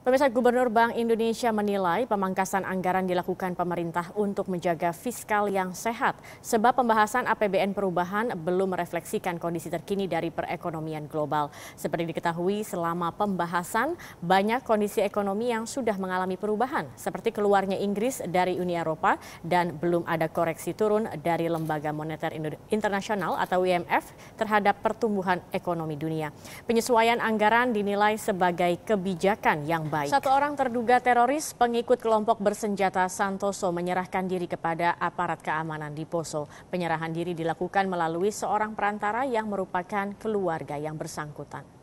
Pemirsa Gubernur Bank Indonesia menilai pemangkasan anggaran dilakukan pemerintah untuk menjaga fiskal yang sehat sebab pembahasan APBN perubahan belum merefleksikan kondisi terkini dari perekonomian global. Seperti diketahui selama pembahasan banyak kondisi ekonomi yang sudah mengalami perubahan seperti keluarnya Inggris dari Uni Eropa dan belum ada koreksi turun dari Lembaga Moneter Internasional atau IMF terhadap pertumbuhan ekonomi dunia. Penyesuaian anggaran dinilai sebagai kebijakan yang baik. Satu orang terduga teroris pengikut kelompok bersenjata Santoso menyerahkan diri kepada aparat keamanan di Poso. Penyerahan diri dilakukan melalui seorang perantara yang merupakan keluarga yang bersangkutan.